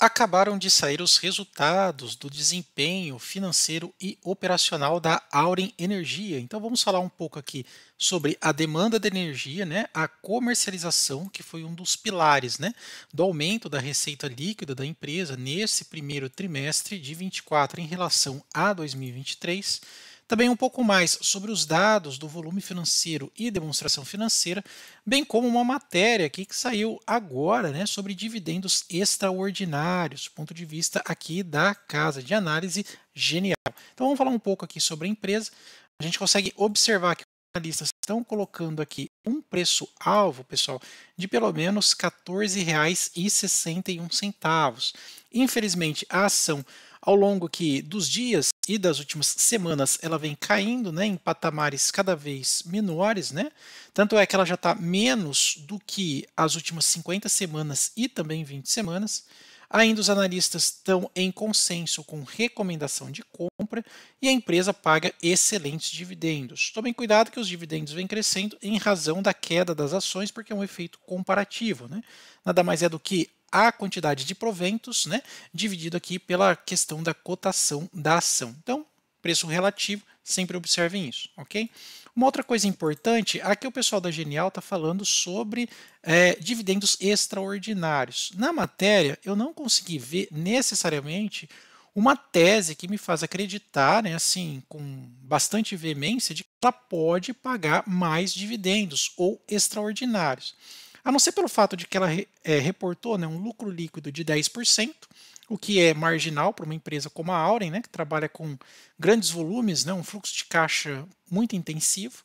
acabaram de sair os resultados do desempenho financeiro e operacional da Auren Energia. Então vamos falar um pouco aqui sobre a demanda de energia, né, a comercialização, que foi um dos pilares né, do aumento da receita líquida da empresa nesse primeiro trimestre de 24 em relação a 2023 também um pouco mais sobre os dados do volume financeiro e demonstração financeira, bem como uma matéria aqui que saiu agora né, sobre dividendos extraordinários, do ponto de vista aqui da casa de análise genial. Então vamos falar um pouco aqui sobre a empresa. A gente consegue observar que os analistas estão colocando aqui um preço-alvo, pessoal, de pelo menos R$ 14,61. Infelizmente, a ação ao longo que dos dias e das últimas semanas ela vem caindo né, em patamares cada vez menores, né? Tanto é que ela já está menos do que as últimas 50 semanas e também 20 semanas. Ainda os analistas estão em consenso com recomendação de compra e a empresa paga excelentes dividendos. Tomem cuidado que os dividendos vêm crescendo em razão da queda das ações, porque é um efeito comparativo. Né? Nada mais é do que a quantidade de proventos, né, dividido aqui pela questão da cotação da ação. Então, preço relativo, sempre observem isso, ok? Uma outra coisa importante, aqui o pessoal da Genial está falando sobre é, dividendos extraordinários. Na matéria, eu não consegui ver necessariamente uma tese que me faz acreditar, né, assim, com bastante veemência, de que ela pode pagar mais dividendos ou extraordinários a não ser pelo fato de que ela é, reportou né, um lucro líquido de 10%, o que é marginal para uma empresa como a Auren, né, que trabalha com grandes volumes, né, um fluxo de caixa muito intensivo.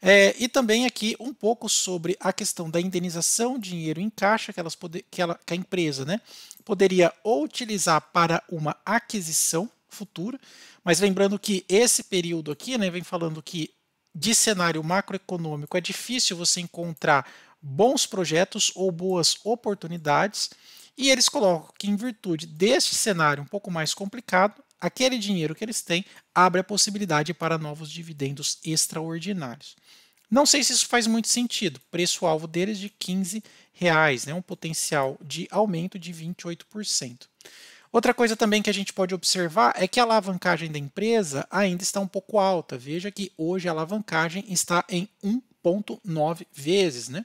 É, e também aqui um pouco sobre a questão da indenização, dinheiro em caixa que, elas poder, que, ela, que a empresa né, poderia ou utilizar para uma aquisição futura, mas lembrando que esse período aqui né, vem falando que de cenário macroeconômico é difícil você encontrar bons projetos ou boas oportunidades, e eles colocam que, em virtude deste cenário um pouco mais complicado, aquele dinheiro que eles têm abre a possibilidade para novos dividendos extraordinários. Não sei se isso faz muito sentido. Preço-alvo deles de 15 reais, né, um potencial de aumento de 28%. Outra coisa também que a gente pode observar é que a alavancagem da empresa ainda está um pouco alta. Veja que hoje a alavancagem está em 1,9 vezes, né?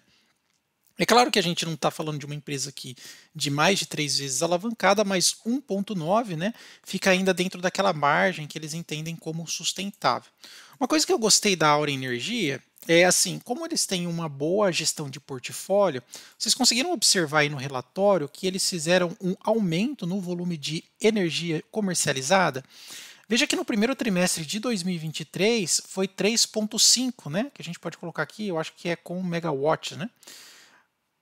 É claro que a gente não está falando de uma empresa que de mais de três vezes alavancada, mas 1,9 né, fica ainda dentro daquela margem que eles entendem como sustentável. Uma coisa que eu gostei da Aura Energia é assim, como eles têm uma boa gestão de portfólio, vocês conseguiram observar aí no relatório que eles fizeram um aumento no volume de energia comercializada. Veja que no primeiro trimestre de 2023 foi 3,5, né? Que a gente pode colocar aqui, eu acho que é com megawatt, né?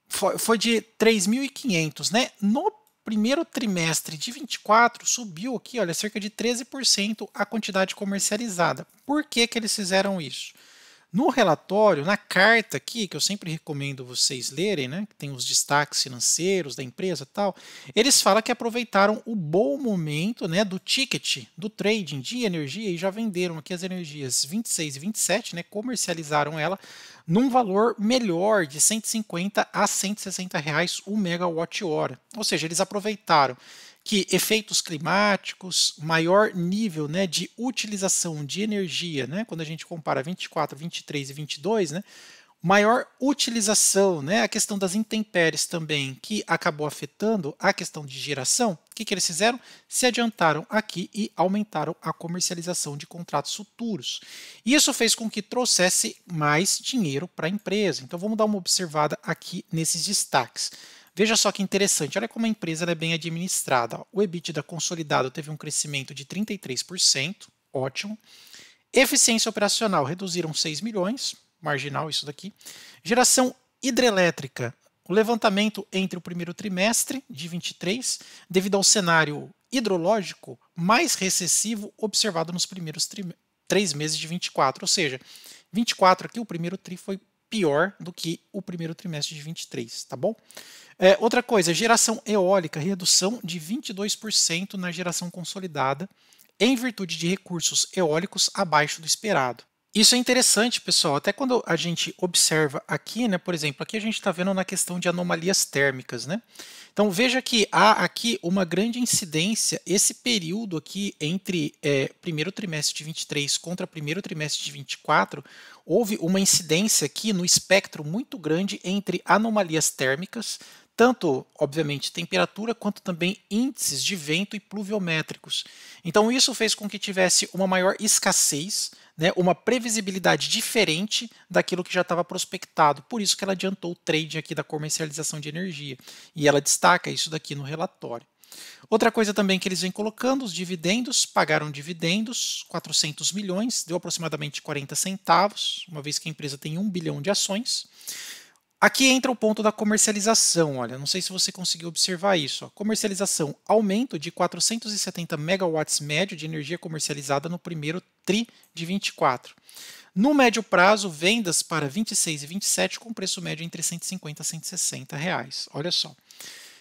foi, foi de 3.500, né? No primeiro trimestre de 24 subiu aqui, olha, cerca de 13% a quantidade comercializada. Por que, que eles fizeram isso? No relatório, na carta aqui, que eu sempre recomendo vocês lerem, né, que tem os destaques financeiros da empresa e tal, eles falam que aproveitaram o bom momento né, do ticket, do trading de energia e já venderam aqui as energias 26 e 27, né, comercializaram ela num valor melhor de 150 a 160 reais o megawatt-hora. Ou seja, eles aproveitaram que efeitos climáticos, maior nível né, de utilização de energia, né, quando a gente compara 24, 23 e 22, né, maior utilização, né? a questão das intempéries também, que acabou afetando a questão de geração, o que, que eles fizeram? Se adiantaram aqui e aumentaram a comercialização de contratos futuros. Isso fez com que trouxesse mais dinheiro para a empresa. Então vamos dar uma observada aqui nesses destaques. Veja só que interessante, olha como a empresa é bem administrada. O EBITDA consolidado teve um crescimento de 33%, ótimo. Eficiência operacional reduziram 6 milhões, marginal isso daqui. Geração hidrelétrica, o levantamento entre o primeiro trimestre de 23, devido ao cenário hidrológico mais recessivo observado nos primeiros três meses de 24, ou seja, 24 aqui, o primeiro tri foi pior do que o primeiro trimestre de 23, tá bom? É, outra coisa, geração eólica, redução de 22% na geração consolidada, em virtude de recursos eólicos abaixo do esperado. Isso é interessante, pessoal. Até quando a gente observa aqui, né, por exemplo, aqui a gente está vendo na questão de anomalias térmicas, né? Então veja que há aqui uma grande incidência. Esse período aqui entre é, primeiro trimestre de 23 contra primeiro trimestre de 24, houve uma incidência aqui no espectro muito grande entre anomalias térmicas, tanto, obviamente, temperatura quanto também índices de vento e pluviométricos. Então, isso fez com que tivesse uma maior escassez, né, uma previsibilidade diferente daquilo que já estava prospectado. Por isso que ela adiantou o trade aqui da comercialização de energia. E ela destaca isso daqui no relatório. Outra coisa também que eles vêm colocando, os dividendos, pagaram dividendos, 400 milhões, deu aproximadamente 40 centavos, uma vez que a empresa tem 1 bilhão de ações. Aqui entra o ponto da comercialização. Olha, não sei se você conseguiu observar isso. Ó. Comercialização, aumento de 470 megawatts médio de energia comercializada no primeiro tri de 24. No médio prazo, vendas para 26 e 27 com preço médio entre 150 e 160 reais. Olha só.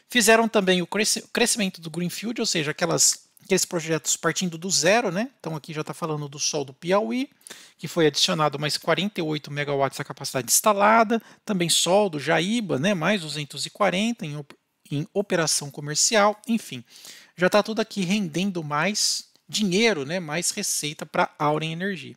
Fizeram também o crescimento do Greenfield, ou seja, aquelas Aqueles projetos partindo do zero, né? Então aqui já está falando do Sol do Piauí, que foi adicionado mais 48 megawatts à capacidade instalada, também Sol do Jaíba, né? Mais 240 em, op em operação comercial, enfim. Já está tudo aqui rendendo mais dinheiro, né? Mais receita para a Auren Energia.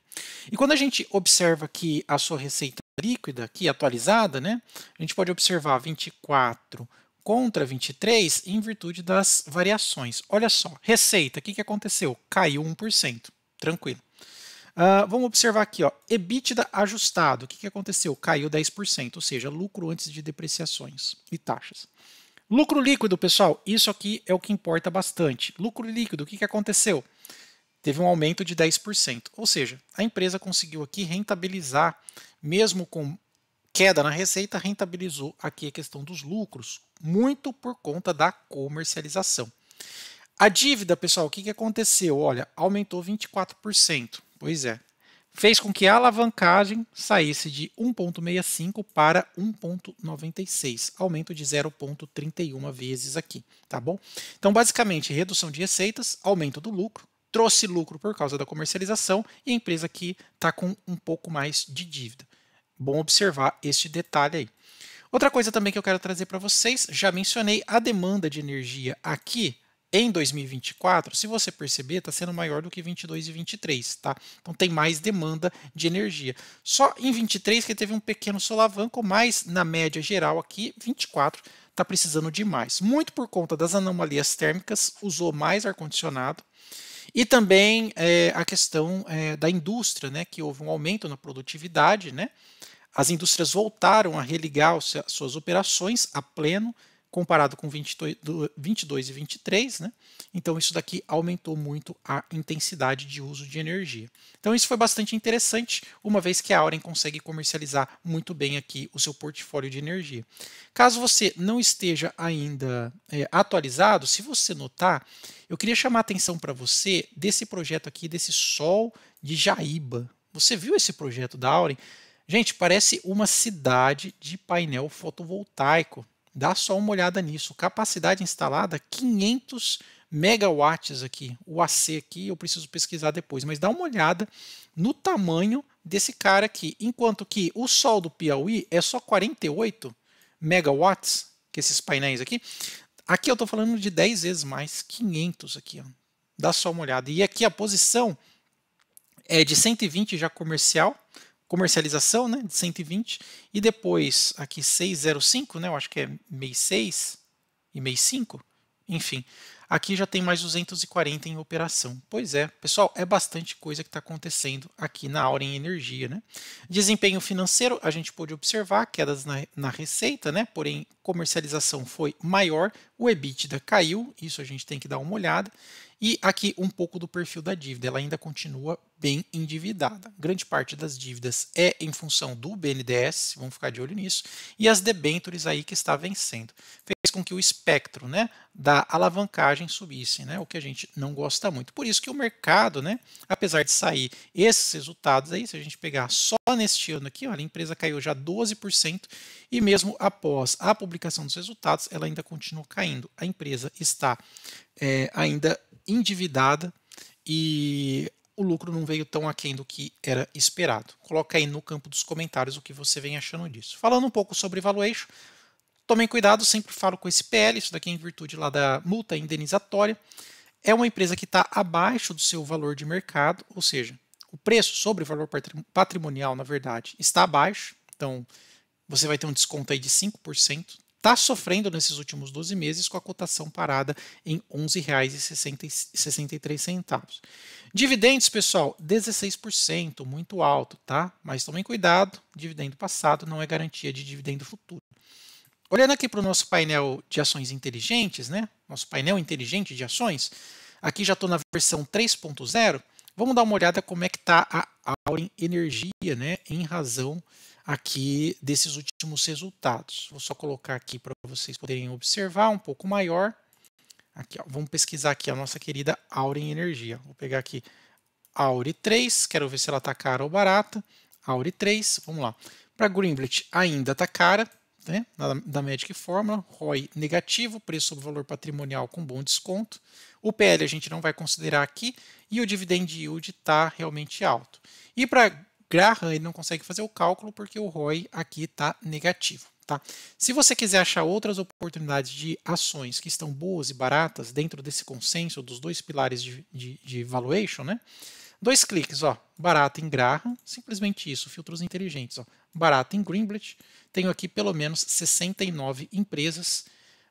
E quando a gente observa que a sua receita líquida aqui atualizada, né? A gente pode observar 24 contra 23 em virtude das variações. Olha só, receita, o que, que aconteceu? Caiu 1%, tranquilo. Uh, vamos observar aqui, ó, EBITDA ajustado, o que, que aconteceu? Caiu 10%, ou seja, lucro antes de depreciações e taxas. Lucro líquido, pessoal, isso aqui é o que importa bastante. Lucro líquido, o que, que aconteceu? Teve um aumento de 10%, ou seja, a empresa conseguiu aqui rentabilizar, mesmo com queda na receita rentabilizou aqui a questão dos lucros, muito por conta da comercialização. A dívida, pessoal, o que, que aconteceu? Olha, aumentou 24%. Pois é. Fez com que a alavancagem saísse de 1,65 para 1,96, aumento de 0,31 vezes aqui, tá bom? Então, basicamente, redução de receitas, aumento do lucro, trouxe lucro por causa da comercialização e a empresa aqui está com um pouco mais de dívida bom observar este detalhe aí. Outra coisa também que eu quero trazer para vocês, já mencionei a demanda de energia aqui em 2024, se você perceber, está sendo maior do que 22 e 23, tá? Então tem mais demanda de energia. Só em 23 que teve um pequeno solavanco, mas na média geral aqui, 24 está precisando de mais. Muito por conta das anomalias térmicas, usou mais ar-condicionado. E também é, a questão é, da indústria, né, que houve um aumento na produtividade, né, as indústrias voltaram a religar suas operações a pleno comparado com 22, 22 e 23, né? Então isso daqui aumentou muito a intensidade de uso de energia. Então isso foi bastante interessante, uma vez que a Auren consegue comercializar muito bem aqui o seu portfólio de energia. Caso você não esteja ainda é, atualizado, se você notar, eu queria chamar a atenção para você desse projeto aqui, desse Sol de Jaíba. Você viu esse projeto da Auren? Gente, parece uma cidade de painel fotovoltaico. Dá só uma olhada nisso. Capacidade instalada 500 megawatts aqui. O AC aqui eu preciso pesquisar depois, mas dá uma olhada no tamanho desse cara aqui. Enquanto que o Sol do Piauí é só 48 megawatts, que esses painéis aqui. Aqui eu estou falando de 10 vezes mais, 500 aqui. Ó. Dá só uma olhada. E aqui a posição é de 120 já comercial, comercialização, né, de 120, e depois aqui 605, né, eu acho que é MEI 6 e MEI 5, enfim, Aqui já tem mais 240 em operação. Pois é, pessoal, é bastante coisa que está acontecendo aqui na Aura em Energia. Né? Desempenho financeiro, a gente pôde observar quedas na, na receita, né? porém comercialização foi maior, o EBITDA caiu, isso a gente tem que dar uma olhada. E aqui um pouco do perfil da dívida, ela ainda continua bem endividada. Grande parte das dívidas é em função do BNDES, vamos ficar de olho nisso, e as debentures aí que está vencendo com que o espectro né, da alavancagem subisse, né, o que a gente não gosta muito. Por isso que o mercado, né, apesar de sair esses resultados aí, se a gente pegar só neste ano aqui, olha, a empresa caiu já 12% e mesmo após a publicação dos resultados, ela ainda continua caindo. A empresa está é, ainda endividada e o lucro não veio tão aquém do que era esperado. Coloca aí no campo dos comentários o que você vem achando disso. Falando um pouco sobre valuation, Tomem cuidado, sempre falo com esse PL, isso daqui é em virtude lá da multa indenizatória. É uma empresa que está abaixo do seu valor de mercado, ou seja, o preço sobre o valor patrimonial, na verdade, está abaixo. Então, você vai ter um desconto aí de 5%. Está sofrendo nesses últimos 12 meses com a cotação parada em R$ 11,63. Dividendos, pessoal, 16%, muito alto, tá? Mas tomem cuidado, dividendo passado não é garantia de dividendo futuro. Olhando aqui para o nosso painel de ações inteligentes, né? nosso painel inteligente de ações, aqui já estou na versão 3.0, vamos dar uma olhada como é que está a Auren Energia, né? em razão aqui desses últimos resultados. Vou só colocar aqui para vocês poderem observar um pouco maior. Aqui, ó, vamos pesquisar aqui a nossa querida Auren Energia. Vou pegar aqui Auri 3, quero ver se ela está cara ou barata. Auri 3, vamos lá. Para Greenblatt ainda está cara, né, da Magic Fórmula, ROI negativo, preço sobre valor patrimonial com bom desconto. O PL a gente não vai considerar aqui e o dividend yield está realmente alto. E para Graham ele não consegue fazer o cálculo porque o ROI aqui está negativo. Tá? Se você quiser achar outras oportunidades de ações que estão boas e baratas dentro desse consenso dos dois pilares de, de, de valuation, né? Dois cliques, ó, barata em Graham, simplesmente isso, filtros inteligentes, ó, barata em Greenblatt, tenho aqui pelo menos 69 empresas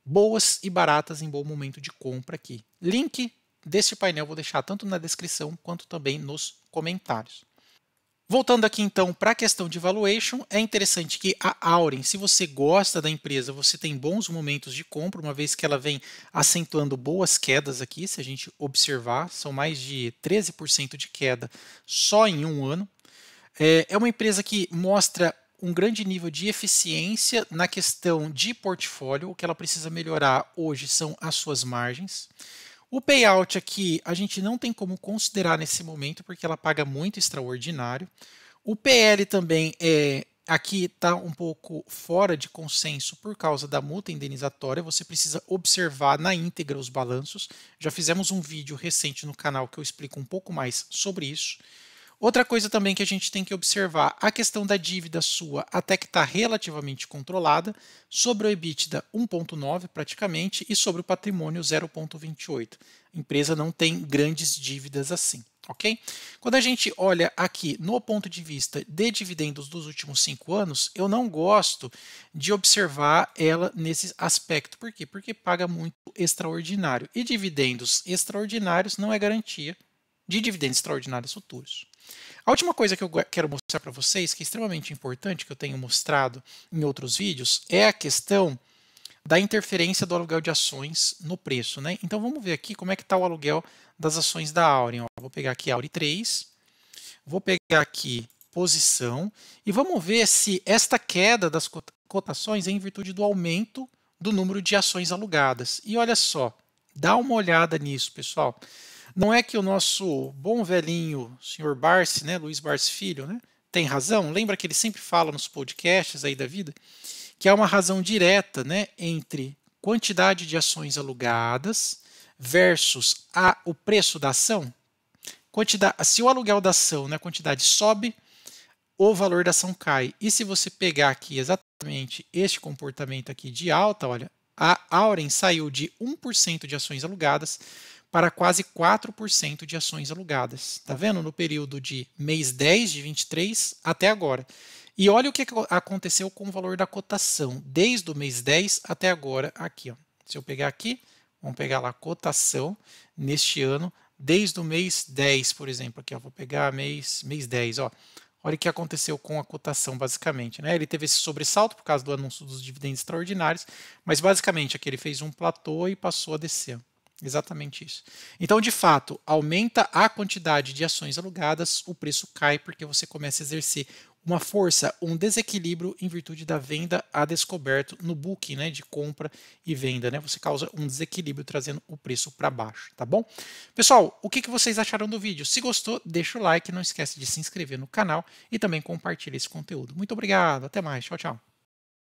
boas e baratas em bom momento de compra aqui. Link desse painel vou deixar tanto na descrição quanto também nos comentários. Voltando aqui então para a questão de valuation, é interessante que a Auren, se você gosta da empresa, você tem bons momentos de compra, uma vez que ela vem acentuando boas quedas aqui, se a gente observar, são mais de 13% de queda só em um ano. É, é uma empresa que mostra um grande nível de eficiência na questão de portfólio. O que ela precisa melhorar hoje são as suas margens. O payout aqui a gente não tem como considerar nesse momento, porque ela paga muito extraordinário. O PL também é, aqui está um pouco fora de consenso por causa da multa indenizatória. Você precisa observar na íntegra os balanços. Já fizemos um vídeo recente no canal que eu explico um pouco mais sobre isso. Outra coisa também que a gente tem que observar, a questão da dívida sua até que está relativamente controlada, sobre o EBITDA 1.9 praticamente e sobre o patrimônio 0.28. A empresa não tem grandes dívidas assim. Ok? Quando a gente olha aqui no ponto de vista de dividendos dos últimos cinco anos, eu não gosto de observar ela nesse aspecto. Por quê? Porque paga muito extraordinário. E dividendos extraordinários não é garantia de dividendos extraordinários futuros. A última coisa que eu quero mostrar para vocês, que é extremamente importante, que eu tenho mostrado em outros vídeos, é a questão da interferência do aluguel de ações no preço. Né? Então vamos ver aqui como é que está o aluguel das ações da Aure. Ó, vou pegar aqui Auri 3, vou pegar aqui posição e vamos ver se esta queda das cotações é em virtude do aumento do número de ações alugadas. E olha só, dá uma olhada nisso, pessoal. Não é que o nosso bom velhinho senhor Barce, né, Luiz Barce Filho, né, tem razão? Lembra que ele sempre fala nos podcasts aí da vida que há uma razão direta né, entre quantidade de ações alugadas versus a, o preço da ação? se o aluguel da ação, né, a quantidade sobe, o valor da ação cai. E se você pegar aqui exatamente este comportamento aqui de alta, olha, a Auren saiu de 1% de ações alugadas para quase 4% de ações alugadas. Está vendo? No período de mês 10 de 23 até agora. E olha o que aconteceu com o valor da cotação, desde o mês 10 até agora, aqui. Ó. Se eu pegar aqui, vamos pegar lá a cotação neste ano, desde o mês 10, por exemplo. Aqui, ó, vou pegar mês, mês 10. Ó. Olha o que aconteceu com a cotação, basicamente. Né? Ele teve esse sobressalto por causa do anúncio dos dividendos extraordinários, mas basicamente aqui ele fez um platô e passou a descer. Exatamente isso. Então, de fato, aumenta a quantidade de ações alugadas, o preço cai porque você começa a exercer uma força, um desequilíbrio em virtude da venda a descoberto no booking, né, de compra e venda, né? Você causa um desequilíbrio trazendo o preço para baixo, tá bom? Pessoal, o que, que vocês acharam do vídeo? Se gostou, deixa o like, não esquece de se inscrever no canal e também compartilha esse conteúdo. Muito obrigado, até mais, tchau, tchau.